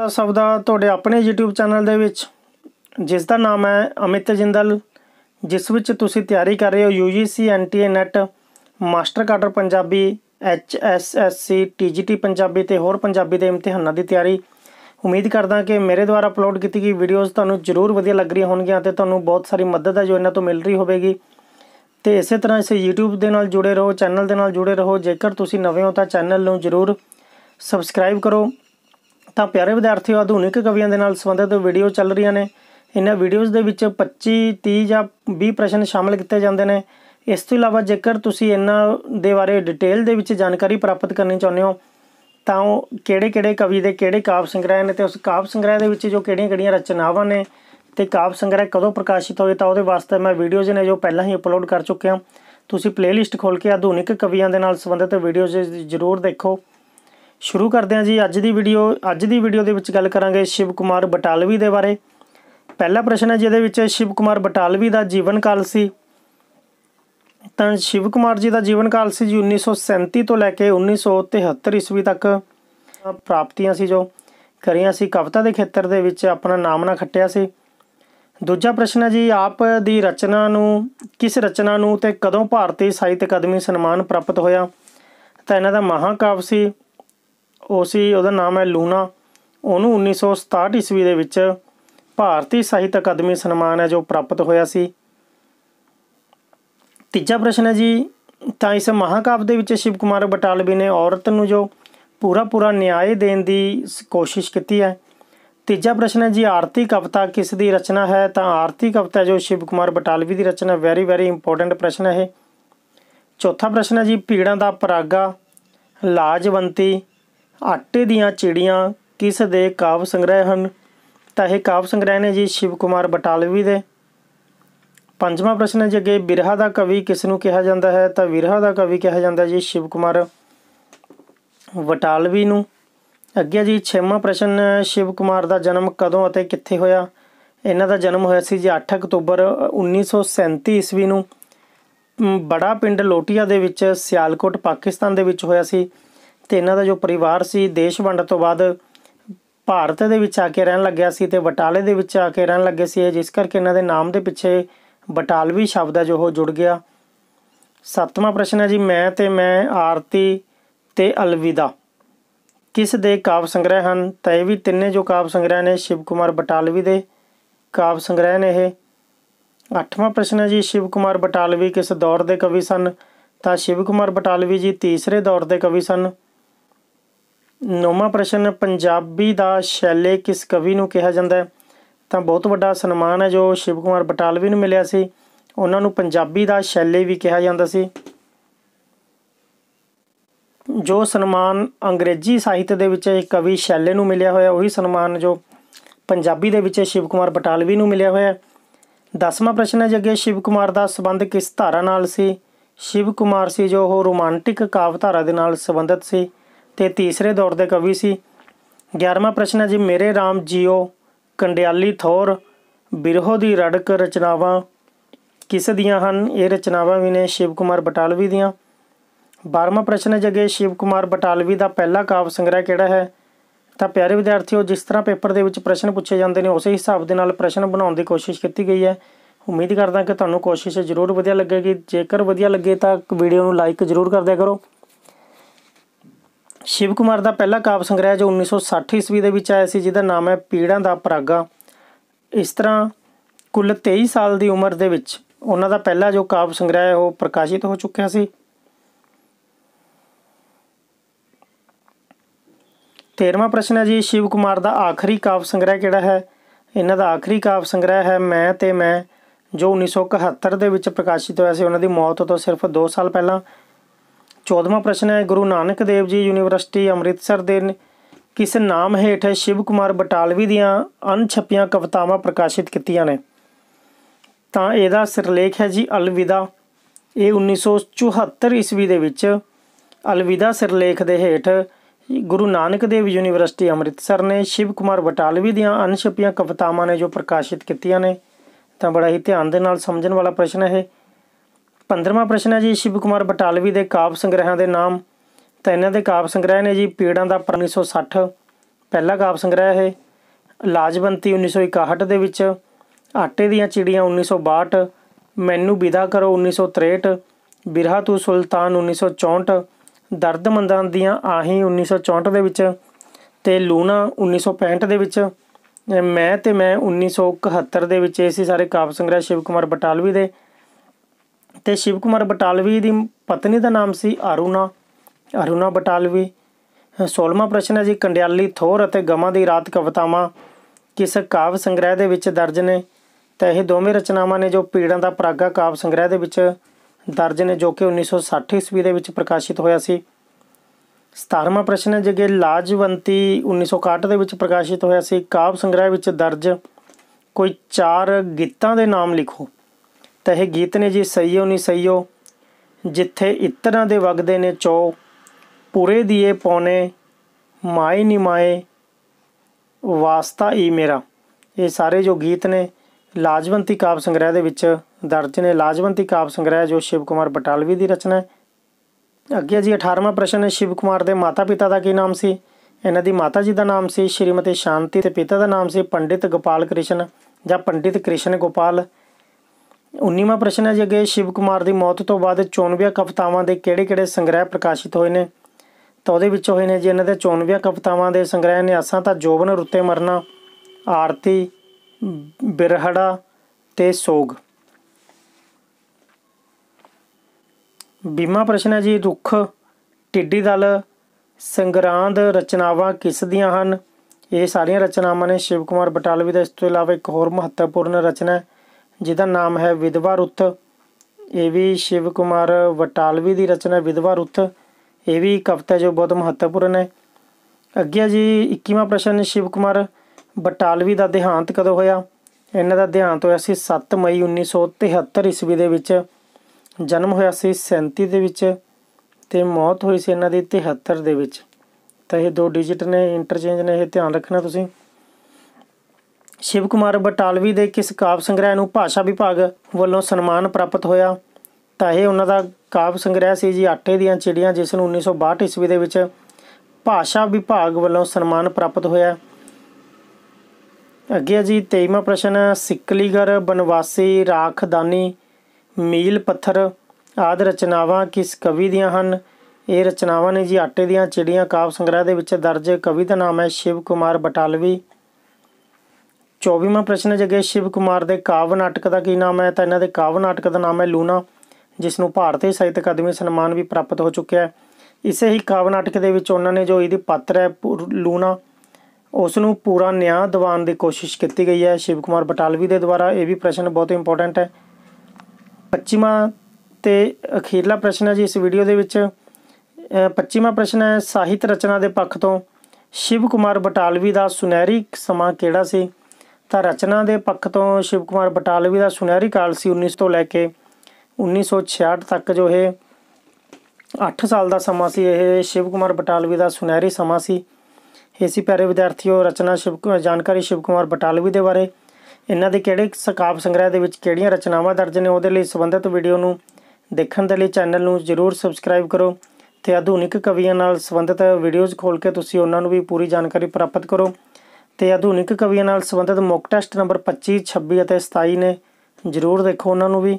ਦਾ ਸਭ ਦਾ ਤੁਹਾਡੇ ਆਪਣੇ YouTube ਚੈਨਲ ਦੇ ਵਿੱਚ ਜਿਸ ਦਾ ਨਾਮ ਹੈ ਅਮਿਤ ਜਿੰਦਲ ਜਿਸ ਵਿੱਚ ਤੁਸੀਂ ਤਿਆਰੀ ਕਰ ਰਹੇ ਹੋ UGC NTA NET master cadre Punjabi HSSC TGT Punjabi ਤੇ ਹੋਰ ਪੰਜਾਬੀ ਦੇ ਇਮਤਿਹਾਨਾਂ ਦੀ ਤਿਆਰੀ ਉਮੀਦ ਕਰਦਾ ਕਿ ਮੇਰੇ ਦੁਆਰਾ ਅਪਲੋਡ ਕੀਤੀ ਗਈ ਵੀਡੀਓਜ਼ ਤੁਹਾਨੂੰ ਜ਼ਰੂਰ ਵਧੀਆ ਲੱਗ ਰਹੀਆਂ ਹੋਣਗੀਆਂ ਤੇ ਤੁਹਾਨੂੰ ਬਹੁਤ ਸਾਰੀ ਮਦਦ ਹੈ ਜੋ ਇਹਨਾਂ ਤੋਂ ਮਿਲ ਰਹੀ ਹੋਵੇਗੀ ਤੇ ਇਸੇ ਤਰ੍ਹਾਂ ਇਸੇ YouTube ਦੇ ਨਾਲ ਜੁੜੇ ਰਹੋ ਚੈਨਲ ਦੇ ਨਾਲ ਜੁੜੇ ਰਹੋ ਜੇਕਰ ਤੁਸੀਂ ਨਵੇਂ ਹੋ ਤਾਂ ਚੈਨਲ ਨੂੰ ਜ਼ਰੂਰ ਸਬਸਕ੍ਰਾਈਬ ਕਰੋ ਤਾਂ ਪਿਆਰੇ ਵਿਦਿਆਰਥੀਓ ਆਧੁਨਿਕ ਕਵੀਆਂ ਦੇ ਨਾਲ ਸੰਬੰਧਿਤ ਵੀਡੀਓ ਚੱਲ ਰਹੀਆਂ ਨੇ ਇਹਨਾਂ ਵੀਡੀਓਜ਼ ਦੇ ਵਿੱਚ 25 30 ਜਾਂ 20 ਪ੍ਰਸ਼ਨ ਸ਼ਾਮਲ ਕੀਤੇ ਜਾਂਦੇ ਨੇ ਇਸ ਤੋਂ ਇਲਾਵਾ ਜੇਕਰ ਤੁਸੀਂ ਇਹਨਾਂ ਦੇ ਬਾਰੇ ਡਿਟੇਲ ਦੇ ਵਿੱਚ ਜਾਣਕਾਰੀ ਪ੍ਰਾਪਤ ਕਰਨੀ ਚਾਹੁੰਦੇ ਹੋ ਤਾਂ ਉਹ ਕਿਹੜੇ-ਕਿਹੜੇ ਕਵੀ ਦੇ ਕਿਹੜੇ ਕਾਵ ਸੰਗ੍ਰਹਿ ਨੇ ਤੇ ਉਸ ਕਾਵ ਸੰਗ੍ਰਹਿ ਦੇ ਵਿੱਚ ਜੋ ਕਿਹੜੀਆਂ-ਕਿਹੜੀਆਂ ਰਚਨਾਵਾਂ ਨੇ ਤੇ ਕਾਵ ਸੰਗ੍ਰਹਿ ਕਦੋਂ ਪ੍ਰਕਾਸ਼ਿਤ ਹੋਏ ਤਾਂ ਉਹਦੇ ਵਾਸਤੇ ਮੈਂ ਵੀਡੀਓਜ਼ ਨੇ ਜੋ ਪਹਿਲਾਂ ਹੀ ਅਪਲੋਡ ਕਰ ਚੁੱਕਿਆ ਤੁਸੀਂ ਪਲੇਲਿਸਟ ਖੋਲ ਕੇ ਆਧੁਨਿਕ ਕਵੀਆਂ ਦੇ ਨਾਲ ਸੰਬੰਧਿਤ ਵੀਡੀਓਜ਼ ਜ਼ਰੂਰ ਦੇਖੋ ਸ਼ੁਰੂ ਕਰਦੇ ਹਾਂ ਜੀ ਅੱਜ ਦੀ ਵੀਡੀਓ ਅੱਜ ਦੀ ਵੀਡੀਓ ਦੇ ਵਿੱਚ ਗੱਲ ਕਰਾਂਗੇ ਸ਼ਿਵ ਕੁਮਾਰ ਬਟਾਲਵੀ ਦੇ ਬਾਰੇ ਪਹਿਲਾ ਪ੍ਰਸ਼ਨ ਹੈ ਜਿਹਦੇ ਵਿੱਚ ਸ਼ਿਵ ਕੁਮਾਰ ਬਟਾਲਵੀ ਦਾ ਜੀਵਨ ਕਾਲ ਸੀ ਤਾਂ ਸ਼ਿਵ ਕੁਮਾਰ ਜੀ ਦਾ ਜੀਵਨ ਕਾਲ ਸੀ ਜੀ 1937 ਤੋਂ ਲੈ ਕੇ 1973 ਈਸਵੀ ਤੱਕ ਪ੍ਰਾਪਤੀਆਂ ਸੀ ਜੋ ਕਰੀਆਂ ਸੀ ਕਵਿਤਾ ਦੇ ਖੇਤਰ ਦੇ ਵਿੱਚ ਆਪਣਾ ਨਾਮ ਨਾ ਖੱਟਿਆ ਸੀ ਦੂਜਾ ਪ੍ਰਸ਼ਨ ਹੈ ਜੀ ਆਪ ਦੀ ਰਚਨਾ ਨੂੰ ਕਿਸ ਰਚਨਾ ਨੂੰ ਤੇ ਕਦੋਂ ਭਾਰਤੀ ਸਾਹਿਤ ਅਕਾਦਮੀ ਸਨਮਾਨ ਪ੍ਰਾਪਤ ਹੋਇਆ ਤਾਂ ਇਹਨਾਂ ਦਾ ਮਹਾਕਾਵ ਸੀ ਉਹ ਸੀ ਉਹਦਾ ਨਾਮ ਹੈ ਲੂਨਾ ਉਹਨੂੰ 1967 ਈਸਵੀ ਦੇ ਵਿੱਚ ਭਾਰਤੀ ਸਾਹਿਤ ਅਕਾਦਮੀ ਸਨਮਾਨ ਹੈ ਜੋ ਪ੍ਰਾਪਤ ਹੋਇਆ ਸੀ ਤੀਜਾ ਪ੍ਰਸ਼ਨ ਹੈ ਜੀ ਤਾਂ ਇਸ ਮਹਾਕਾਵ ਦੇ ਵਿੱਚ ਸ਼ਿਵ ਕੁਮਾਰ ਬਟਾਲਵੀ ਨੇ ਔਰਤ ਨੂੰ ਜੋ ਪੂਰਾ ਪੂਰਾ ਨਿਆਂ ਦੇਣ ਦੀ ਕੋਸ਼ਿਸ਼ ਕੀਤੀ ਹੈ ਤੀਜਾ ਪ੍ਰਸ਼ਨ ਹੈ ਜੀ ਆਰਤੀ ਕਵਿਤਾ ਕਿਸ ਦੀ ਰਚਨਾ ਹੈ ਤਾਂ ਆਰਤੀ ਕਵਿਤਾ ਜੋ ਸ਼ਿਵ ਕੁਮਾਰ ਬਟਾਲਵੀ ਦੀ ਰਚਨਾ ਵੈਰੀ ਵੈਰੀ ਇੰਪੋਰਟੈਂਟ ਪ੍ਰਸ਼ਨ ਹੈ ਇਹ ਚੌਥਾ ਪ੍ਰਸ਼ਨ ਹੈ ਜੀ ਪੀੜਾਂ ਦਾ ਪਰਾਗਾ ਲਾਜਵੰਤੀ ਆਟੇ ਦੀਆਂ ਚਿੜੀਆਂ ਕਿਸ ਦੇ ਕਾਵ ਸੰਗ੍ਰਹਿ ਹਨ ਤਾਂ ਇਹ ਕਾਵ ਸੰਗ੍ਰਹਿ ਨੇ ਜੀ ਸ਼ਿਵ ਕੁਮਾਰ ਬਟਾਲਵੀ ਦੇ ਪੰਜਵਾਂ ਪ੍ਰਸ਼ਨ ਹੈ ਜੀ ਅੱਗੇ ਵਿਰਹਾ ਦਾ ਕਵੀ ਕਿਸ ਨੂੰ ਕਿਹਾ ਜਾਂਦਾ ਹੈ ਤਾਂ ਵਿਰਹਾ ਦਾ ਕਵੀ ਕਿਹਾ ਜਾਂਦਾ ਜੀ ਸ਼ਿਵ ਕੁਮਾਰ ਬਟਾਲਵੀ ਨੂੰ ਅੱਗੇ ਜੀ ਛੇਵਾਂ ਪ੍ਰਸ਼ਨ ਸ਼ਿਵ ਕੁਮਾਰ ਦਾ ਜਨਮ ਕਦੋਂ ਅਤੇ ਕਿੱਥੇ ਹੋਇਆ ਇਹਨਾਂ ਦਾ ਜਨਮ ਹੋਇਆ ਸੀ ਜੀ 8 ਅਕਤੂਬਰ 1937 ਈਸਵੀ ਨੂੰ ਬੜਾ ਪਿੰਡ ਲੋਟੀਆ ਦੇ ਵਿੱਚ ਸਿਆਲਕੋਟ ਪਾਕਿਸਤਾਨ ਦੇ ਵਿੱਚ ਹੋਇਆ ਸੀ ਤੇ ਇਹਨਾਂ ਦਾ ਜੋ ਪਰਿਵਾਰ ਸੀ ਦੇਸ਼ ਵੰਡ ਤੋਂ ਬਾਅਦ ਭਾਰਤ ਦੇ ਵਿੱਚ ਆ ਕੇ ਰਹਿਣ ਲੱਗਿਆ ਸੀ ਤੇ ਬਟਾਲੇ ਦੇ ਵਿੱਚ ਆ ਕੇ ਰਹਿਣ ਲੱਗੇ ਸੀ ਜਿਸ ਕਰਕੇ ਇਹਨਾਂ ਦੇ ਨਾਮ ਦੇ ਪਿੱਛੇ ਬਟਾਲਵੀ ਸ਼ਬਦ ਹੈ ਜੋ ਉਹ ਜੁੜ ਗਿਆ ਸੱਤਵਾਂ ਪ੍ਰਸ਼ਨ ਹੈ ਜੀ ਮੈਂ ਤੇ ਮੈਂ ਆਰਤੀ ਤੇ ਅਲਵਿਦਾ ਕਿਸ ਦੇ ਕਾਵ ਸੰਗ੍ਰਹਿ ਹਨ ਤਾਂ ਇਹ ਵੀ ਤਿੰਨੇ ਜੋ ਕਾਵ ਸੰਗ੍ਰਹਿ ਨੇ ਸ਼ਿਵ ਕੁਮਾਰ ਬਟਾਲਵੀ ਦੇ ਕਾਵ ਸੰਗ੍ਰਹਿ ਨੇ ਇਹ ਅੱਠਵਾਂ ਪ੍ਰਸ਼ਨ ਹੈ ਜੀ ਸ਼ਿਵ ਕੁਮਾਰ ਬਟਾਲਵੀ ਕਿਸ ਦੌਰ ਦੇ ਕਵੀ ਸਨ ਤਾਂ ਸ਼ਿਵ ਕੁਮਾਰ ਬਟਾਲਵੀ ਜੀ ਤੀਸਰੇ ਦੌਰ ਦੇ ਕਵੀ ਸਨ ਨੌਵਾਂ ਪ੍ਰਸ਼ਨ ਪੰਜਾਬੀ ਦਾ ਸ਼ੈਲੇ ਕਿਸ ਕਵੀ ਨੂੰ ਕਿਹਾ ਜਾਂਦਾ ਹੈ ਤਾਂ ਬਹੁਤ ਵੱਡਾ ਸਨਮਾਨ ਹੈ ਜੋ ਸ਼ਿਵ ਕੁਮਾਰ ਬਟਾਲਵੀ ਨੂੰ ਮਿਲਿਆ ਸੀ ਉਹਨਾਂ ਨੂੰ ਪੰਜਾਬੀ ਦਾ ਸ਼ੈਲੇ ਵੀ ਕਿਹਾ ਜਾਂਦਾ ਸੀ ਜੋ ਸਨਮਾਨ ਅੰਗਰੇਜ਼ੀ ਸਾਹਿਤ ਦੇ ਵਿੱਚ ਇੱਕ ਕਵੀ ਸ਼ੈਲੇ ਨੂੰ ਮਿਲਿਆ ਹੋਇਆ ਉਹੀ ਸਨਮਾਨ ਜੋ ਪੰਜਾਬੀ ਦੇ ਵਿੱਚ ਸ਼ਿਵ ਕੁਮਾਰ ਬਟਾਲਵੀ ਨੂੰ ਮਿਲਿਆ ਹੋਇਆ ਦਸਵਾਂ ਪ੍ਰਸ਼ਨ ਹੈ ਜੱਗੇ ਸ਼ਿਵ ਕੁਮਾਰ ਦਾ ਸਬੰਧ ਕਿਸ ਧਾਰਾ ਨਾਲ ਸੀ ਸ਼ਿਵ ਕੁਮਾਰ ਸੀ ਜੋ ਉਹ ਰੋਮਾਂਟਿਕ ਕਾਵ ਧਾਰਾ ਦੇ ਨਾਲ ਸੰਬੰਧਿਤ ਸੀ ਤੇ ਤੀਸਰੇ ਦੌਰ ਦੇ ਕਵੀ ਸੀ 11ਵਾਂ ਪ੍ਰਸ਼ਨ ਹੈ ਜੀ ਮੇਰੇ RAM ਜੀਓ ਕੰਡਿਆਲੀ ਥੋਰ ਬਿਰਹੋ ਦੀ ਰੜਕ ਰਚਨਾਵਾਂ ਕਿਸ ਦੀਆਂ ਹਨ ਇਹ ਰਚਨਾਵਾਂ ਵੀ ਨੇ ਸ਼ਿਵ ਕੁਮਾਰ ਬਟਾਲਵੀ ਦੀਆਂ 12ਵਾਂ ਪ੍ਰਸ਼ਨ ਹੈ ਜਗੇ ਸ਼ਿਵ ਕੁਮਾਰ ਬਟਾਲਵੀ ਦਾ ਪਹਿਲਾ ਕਾਵ ਸੰਗ੍ਰਹਿ ਕਿਹੜਾ ਹੈ ਤਾਂ ਪਿਆਰੇ ਵਿਦਿਆਰਥੀਓ ਜਿਸ ਤਰ੍ਹਾਂ ਪੇਪਰ ਦੇ ਵਿੱਚ ਪ੍ਰਸ਼ਨ ਪੁੱਛੇ ਜਾਂਦੇ ਨੇ ਉਸੇ ਹਿਸਾਬ ਦੇ ਨਾਲ ਪ੍ਰਸ਼ਨ ਬਣਾਉਣ ਦੀ ਕੋਸ਼ਿਸ਼ ਕੀਤੀ ਗਈ ਹੈ ਉਮੀਦ ਕਰਦਾ ਕਿ ਤੁਹਾਨੂੰ ਕੋਸ਼ਿਸ਼ ਜ਼ਰੂਰ ਵਧੀਆ ਲੱਗੇਗੀ ਜੇਕਰ ਵਧੀਆ ਲੱਗੇ ਤਾਂ ਵੀਡੀਓ ਨੂੰ ਲਾਈਕ ਜ਼ਰੂਰ ਕਰ ਦਿਆ ਕਰੋ ਸ਼ਿਵ ਕੁਮਾਰ ਦਾ ਪਹਿਲਾ ਕਾਵਿ ਸੰਗ੍ਰਹਿ ਜੋ 1960 ਈਸਵੀ ਦੇ ਵਿੱਚ ਆਇਆ ਸੀ ਜਿਹਦਾ ਨਾਮ ਹੈ ਪੀੜਾਂ ਦਾ ਪਰਾਗਾ ਇਸ ਤਰ੍ਹਾਂ ਕੁੱਲ 23 ਸਾਲ ਦੀ ਉਮਰ ਦੇ ਵਿੱਚ ਉਹਨਾਂ ਦਾ ਪਹਿਲਾ ਜੋ ਕਾਵਿ ਸੰਗ੍ਰਹਿ ਉਹ ਪ੍ਰਕਾਸ਼ਿਤ ਹੋ ਚੁੱਕਿਆ ਸੀ 13ਵਾਂ ਪ੍ਰਸ਼ਨ ਹੈ ਜੀ ਸ਼ਿਵ ਕੁਮਾਰ ਦਾ ਆਖਰੀ ਕਾਵਿ ਸੰਗ੍ਰਹਿ ਕਿਹੜਾ ਹੈ ਇਹਨਾਂ ਦਾ ਆਖਰੀ ਕਾਵਿ ਸੰਗ੍ਰਹਿ ਹੈ ਮੈਂ ਤੇ ਮੈਂ ਜੋ 1971 ਦੇ ਵਿੱਚ ਪ੍ਰਕਾਸ਼ਿਤ ਹੋਇਆ ਸੀ ਉਹਨਾਂ ਦੀ ਮੌਤ ਤੋਂ ਸਿਰਫ 2 ਸਾਲ ਪਹਿਲਾਂ 14ਵਾਂ ਪ੍ਰਸ਼ਨ ਹੈ ਗੁਰੂ ਨਾਨਕ ਦੇਵ ਜੀ ਯੂਨੀਵਰਸਿਟੀ ਅੰਮ੍ਰਿਤਸਰ ਦੇ ਕਿਸ ਨਾਮ ਹੇਠ ਸ਼ਿਵ ਕੁਮਾਰ ਬਟਾਲਵੀ ਦੀਆਂ ਅਣਛਪੀਆਂ ਕਵਿਤਾਵਾਂ ਪ੍ਰਕਾਸ਼ਿਤ ਕੀਤੀਆਂ ਨੇ ਤਾਂ ਇਹਦਾ ਸਿਰਲੇਖ ਹੈ ਜੀ ਅਲਵਿਦਾ ਇਹ 1974 ਈਸਵੀ ਦੇ ਵਿੱਚ ਅਲਵਿਦਾ ਸਿਰਲੇਖ ਦੇ ਹੇਠ ਗੁਰੂ ਨਾਨਕ ਦੇਵ ਯੂਨੀਵਰਸਿਟੀ ਅੰਮ੍ਰਿਤਸਰ ਨੇ ਸ਼ਿਵ ਕੁਮਾਰ ਬਟਾਲਵੀ ਦੀਆਂ ਅਨਸ਼ਪੀਆਂ ਕਵਿਤਾਵਾਂ ਨੇ ਜੋ ਪ੍ਰਕਾਸ਼ਿਤ ਕੀਤੀਆਂ ਨੇ ਤਾਂ ਬੜਾ ਹੀ ਧਿਆਨ ਦੇ ਨਾਲ ਸਮਝਣ ਵਾਲਾ ਪ੍ਰਸ਼ਨ ਹੈ ਇਹ 15ਵਾਂ ਪ੍ਰਸ਼ਨ ਹੈ ਜੀ ਸ਼ਿਵ ਕੁਮਾਰ ਬਟਾਲਵੀ ਦੇ ਕਾਵ ਸੰਗ੍ਰਹਿਾਂ ਦੇ ਨਾਮ ਤਾਂ ਇਹਨਾਂ ਦੇ ਕਾਵ ਸੰਗ੍ਰਹਿ ਨੇ ਜੀ ਪੀੜਾਂ ਦਾ 1960 ਪਹਿਲਾ ਕਾਵ ਸੰਗ੍ਰਹਿ ਹੈ ਲਾਜਵੰਤੀ 1961 ਦੇ ਵਿੱਚ ਆਟੇ ਦੀਆਂ ਚਿੜੀਆਂ 1962 ਮੈਨੂੰ ਵਿਦਾ ਕਰੋ 1963 ਬਿਰਹਾ ਤੂ ਸੁਲਤਾਨ 1964 ਦਰਦਮੰਦਾਂ ਦੀਆਂ ਆਹੀ 1964 ਦੇ ਵਿੱਚ ਤੇ ਲੂਣਾ 1965 ਦੇ ਵਿੱਚ ਮੈਂ ਤੇ ਮੈਂ 1971 ਦੇ ਵਿੱਚ ਇਹ ਸੀ ਸਾਰੇ ਕਾਵ ਸੰਗ੍ਰਹਿ ਸ਼ਿਵ ਕੁਮਾਰ ਬਟਾਲਵੀ ਦੇ ਤੇ ਸ਼ਿਵ ਕੁਮਾਰ ਬਟਾਲਵੀ ਦੀ ਪਤਨੀ ਦਾ ਨਾਮ ਸੀ ਅਰੁਣਾ ਅਰੁਣਾ ਬਟਾਲਵੀ 16ਵਾਂ ਪ੍ਰਸ਼ਨ ਹੈ ਜੀ ਕੰਡਿਆਲੀ ਥੋਰ ਅਤੇ ਗਮਾਂ ਦੀ ਰਾਤ ਕਵਤਾਵਾਂ ਕਿਸ ਕਾਵ ਸੰਗ੍ਰਹਿ ਦੇ ਵਿੱਚ ਦਰਜ ਨੇ ਤਾਂ ਇਹ ਦੋਵੇਂ ਰਚਨਾਵਾਂ ਨੇ ਜੋ ਪੀੜਾਂ ਦਾ ਪ੍ਰਾਗਾ ਕਾਵ ਸੰਗ੍ਰਹਿ ਦੇ ਵਿੱਚ ਦਰਜ ਨੇ ਜੋ ਕਿ 1960 ਈਸਵੀ ਦੇ ਵਿੱਚ ਪ੍ਰਕਾਸ਼ਿਤ ਹੋਇਆ ਸੀ 17ਵਾਂ ਪ੍ਰਸ਼ਨ ਹੈ ਜਿਗੇ ਲਾਜਵੰਤੀ 1961 ਦੇ ਵਿੱਚ ਪ੍ਰਕਾਸ਼ਿਤ ਹੋਇਆ ਸੀ ਕਾਵ ਸੰਗ੍ਰਹਿ ਵਿੱਚ ਦਰਜ ਕੋਈ ਚਾਰ ਗੀਤਾਂ ਦੇ ਨਾਮ ਲਿਖੋ ਤਹਿ ਗੀਤ ਨੇ ਜੀ ਸਈਓ ਨਹੀਂ ਸਈਓ ਜਿੱਥੇ ਇਤਰਾਂ ਦੇ ਵਗਦੇ ਨੇ ਚੋ ਪੂਰੇ ਦੀਏ ਪੌਨੇ ਮਾਈ ਨਹੀਂ ਮਾਏ ਵਾਸਤਾ ਈ ਮੇਰਾ ਇਹ ਸਾਰੇ ਜੋ ਗੀਤ ਨੇ ਲਾਜਵੰਤੀ ਕਾਵ ਸੰਗ੍ਰਹਿ ਦੇ ਵਿੱਚ ਦਰਜ ਨੇ ਲਾਜਵੰਤੀ ਕਾਵ ਸੰਗ੍ਰਹਿ ਜੋ ਸ਼ਿਵ ਕੁਮਾਰ ਬਟਾਲਵੀ ਦੀ ਰਚਨਾ ਹੈ ਅੱਗੇ ਜੀ 18ਵਾਂ ਪ੍ਰਸ਼ਨ ਹੈ ਸ਼ਿਵ ਕੁਮਾਰ ਦੇ ਮਾਤਾ-ਪਿਤਾ ਦਾ ਕੀ ਨਾਮ ਸੀ ਇਹਨਾਂ ਦੀ ਮਾਤਾ ਜੀ ਦਾ ਨਾਮ ਸੀ ਸ਼੍ਰੀਮਤੀ ਸ਼ਾਂਤੀ ਤੇ ਪਿਤਾ ਦਾ ਨਾਮ ਸੀ ਪੰਡਿਤ ਗੋਪਾਲ ਕ੍ਰਿਸ਼ਨ ਜਾਂ ਪੰਡਿਤ ਕ੍ਰਿਸ਼ਨ ਗੋਪਾਲ 19ਵਾਂ ਪ੍ਰਸ਼ਨ ਹੈ ਜੀ ਅਗੇ ਸ਼ਿਵ ਕੁਮਾਰ ਦੀ ਮੌਤ ਤੋਂ ਬਾਅਦ 94 ਕਵਿਤਾਵਾਂ ਦੇ ਕਿਹੜੇ-ਕਿਹੜੇ ਸੰਗ੍ਰਹਿ ਪ੍ਰਕਾਸ਼ਿਤ ਹੋਏ ਨੇ ਤਾਂ ਉਹਦੇ ਵਿੱਚ ਹੋਏ ਨੇ ਜੀ ਇਹਨਾਂ ਦੇ 94 ਕਵਿਤਾਵਾਂ ਦੇ ਸੰਗ੍ਰਹਿ ਨੇ ਤਾਂ ਜੋਬਨ ਰੁੱਤੇ ਮਰਨਾ ਆਰਤੀ ਬਿਰਹੜਾ ਤੇ ਸੋਗ ਬੀਮਾ ਪ੍ਰਸ਼ਨ ਹੈ ਜੀ ਰੁੱਖ ਟਿੱਡੀ ਦਲ ਸੰਗਰਾਂਦ ਰਚਨਾਵਾਂ ਕਿਸ ਦੀਆਂ ਹਨ ਇਹ ਸਾਰੀਆਂ ਰਚਨਾਵਾਂ ਨੇ ਸ਼ਿਵ ਕੁਮਾਰ ਬਟਾਲਵੀ ਦਾ ਇਸ ਤੋਂ ਇਲਾਵਾ ਇੱਕ ਹੋਰ ਮਹੱਤਵਪੂਰਨ ਰਚਨਾ ਹੈ ਜਿਹਦਾ ਨਾਮ ਹੈ ਵਿਧਵਾ ਰੁੱਤ ਇਹ ਵੀ ਸ਼ਿਵ ਕੁਮਾਰ ਵਟਾਲਵੀ ਦੀ ਰਚਨਾ ਵਿਧਵਾ ਰੁੱਤ ਇਹ ਵੀ ਕਵਿਤਾ ਜੋ ਬਹੁਤ ਮਹੱਤਵਪੂਰਨ ਹੈ ਅੱਗੇ ਜੀ 21ਵਾਂ ਪ੍ਰਸ਼ਨ ਸ਼ਿਵ ਕੁਮਾਰ ਬਟਾਲਵੀ ਦਾ ਦੇਹਾਂਤ ਕਦੋਂ ਹੋਇਆ ਇਹਨਾਂ ਦਾ ਦੇਹਾਂਤ ਹੋਇਆ ਸੀ 7 ਮਈ 1973 ਈਸਵੀ ਦੇ ਵਿੱਚ ਜਨਮ ਹੋਇਆ ਸੀ 37 ਦੇ ਵਿੱਚ ਤੇ ਮੌਤ ਹੋਈ ਸੀ ਇਹਨਾਂ ਦੀ 73 ਦੇ ਵਿੱਚ ਤਾਂ ਇਹ ਦੋ ਡਿਜੀਟ ਨੇ ਇੰਟਰਚੇਂਜ ਨੇ ਇਹ ਧਿਆਨ ਰੱਖਣਾ ਤੁਸੀਂ ਸ਼ਿਵ ਕੁਮਾਰ ਬਟਾਲਵੀ ਦੇ ਕਿਸ ਕਾਵ ਸੰਗ੍ਰਹਿ ਨੂੰ ਭਾਸ਼ਾ ਵਿਭਾਗ ਵੱਲੋਂ ਸਨਮਾਨ ਪ੍ਰਾਪਤ ਹੋਇਆ ਤਾਂ ਇਹ ਉਹਨਾਂ ਦਾ ਕਾਵ ਸੰਗ੍ਰਹਿ ਸੀ ਜੀ ਆਟੇ ਦੀਆਂ ਚਿੜੀਆਂ ਜਿਸ ਨੂੰ 1962 ਈਸਵੀ ਦੇ ਵਿੱਚ ਭਾਸ਼ਾ ਵਿਭਾਗ ਵੱਲੋਂ ਸਨਮਾਨ ਪ੍ਰਾਪਤ ਹੋਇਆ ਅੱਗੇ ਜੀ 23ਵਾਂ ਪ੍ਰਸ਼ਨ ਸਿੱਕਲੀਗਰ ਬਨਵਾਸੀ ਰਾਖਦਾਨੀ ਮੀਲ ਪੱਥਰ ਆਦ ਰਚਨਾਵਾਂ ਕਿਸ ਕਵੀ ਦੀਆਂ ਹਨ ਇਹ ਰਚਨਾਵਾਂ ਨੇ ਜੀ ਆਟੇ ਦੀਆਂ ਚਿੜੀਆਂ ਕਾਵ ਸੰਗ੍ਰਹਿ ਦੇ ਵਿੱਚ ਦਰਜ ਕਵੀ ਦਾ ਨਾਮ ਹੈ ਸ਼ਿਵ ਕੁਮਾਰ ਬਟਾਲਵੀ 24ਵਾਂ ਪ੍ਰਸ਼ਨ ਹੈ ਸ਼ਿਵ ਕੁਮਾਰ ਦੇ ਕਾਵ ਨਾਟਕ ਦਾ ਕੀ ਨਾਮ ਹੈ ਤਾਂ ਇਹਨਾਂ ਦੇ ਕਾਵ ਨਾਟਕ ਦਾ ਨਾਮ ਹੈ ਲੂਨਾ ਜਿਸ ਨੂੰ ਭਾਰਤੀ ਸਾਹਿਤ ਅਕਾਦਮੀ ਸਨਮਾਨ ਵੀ ਪ੍ਰਾਪਤ ਹੋ ਚੁੱਕਿਆ ਹੈ ਇਸੇ ਹੀ ਕਾਵ ਨਾਟਕ ਦੇ ਵਿੱਚ ਉਹਨਾਂ ਨੇ ਜੋ ਇਹਦੀ ਪਾਤਰ ਹੈ ਲੂਨਾ ਉਸ ਨੂੰ ਪੂਰਾ ਨਿਆਂ ਦਿਵਾਉਣ ਦੀ ਕੋਸ਼ਿਸ਼ ਕੀਤੀ ਗਈ ਹੈ ਸ਼ਿਵ ਕੁਮਾਰ ਬਟਾਲਵੀ ਦੇ ਦੁਆਰਾ ਇਹ ਵੀ ਪ੍ਰਸ਼ਨ ਬਹੁਤ ਇੰਪੋਰਟੈਂਟ ਹੈ 25ਵਾਂ ਤੇ ਅਖੀਰਲਾ ਪ੍ਰਸ਼ਨ ਹੈ ਜੀ ਇਸ ਵੀਡੀਓ ਦੇ ਵਿੱਚ 25ਵਾਂ ਪ੍ਰਸ਼ਨ ਹੈ ਸਾਹਿਤ ਰਚਨਾ ਦੇ ਪੱਖ ਤੋਂ ਸ਼ਿਵ ਕੁਮਾਰ ਬਟਾਲਵੀ ਦਾ ਸੁਨਹਿਰੀ ਸਮਾਂ ਕਿਹੜਾ ਸੀ ਤਾਂ ਰਚਨਾ ਦੇ ਪੱਖ ਤੋਂ ਸ਼ਿਵ ਕੁਮਾਰ ਬਟਾਲਵੀ ਦਾ ਸੁਨਹਿਰੀ ਕਾਲ ਸੀ 19 ਤੋਂ ਲੈ ਕੇ 1966 ਤੱਕ ਜੋ ਇਹ 8 ਸਾਲ ਦਾ ਸਮਾਂ ਸੀ ਇਹ ਸ਼ਿਵ ਕੁਮਾਰ ਬਟਾਲਵੀ ਦਾ ਸੁਨਹਿਰੀ ਸਮਾਂ ਸੀ ਏਸੀ ਪਿਆਰੇ ਵਿਦਿਆਰਥੀਓ ਰਚਨਾ ਸ਼ਿਵ ਕੁਮਾਰ ਜਾਣਕਾਰੀ ਸ਼ਿਵ ਕੁਮਾਰ ਬਟਾਲਵੀ ਦੇ ਬਾਰੇ ਇਹਨਾਂ ਦੇ ਕਿਹੜੇ ਸਕਾਪ ਸੰਗ੍ਰਹਿ ਦੇ ਵਿੱਚ ਕਿਹੜੀਆਂ ਰਚਨਾਵਾਂ ਦਰਜ ਨੇ ਉਹਦੇ ਲਈ ਸੰਬੰਧਿਤ ਵੀਡੀਓ ਨੂੰ ਦੇਖਣ ਦੇ ਲਈ ਚੈਨਲ ਨੂੰ ਜ਼ਰੂਰ ਸਬਸਕ੍ਰਾਈਬ ਕਰੋ ਤੇ ਆਧੁਨਿਕ ਕਵੀਆਂ ਨਾਲ ਸੰਬੰਧਿਤ ਵੀਡੀਓਜ਼ ਖੋਲ ਕੇ ਤੁਸੀਂ ਉਹਨਾਂ ਨੂੰ ਵੀ ਪੂਰੀ ਜਾਣਕਾਰੀ ਪ੍ਰਾਪਤ ਕਰੋ ਤੇ ਆਧੁਨਿਕ ਕਵੀਆਂ ਨਾਲ ਸੰਬੰਧਿਤ ਮੌਕ ਟੈਸਟ ਨੰਬਰ 25 26 ਅਤੇ 27 ਨੇ ਜ਼ਰੂਰ ਦੇਖੋ ਉਹਨਾਂ ਨੂੰ ਵੀ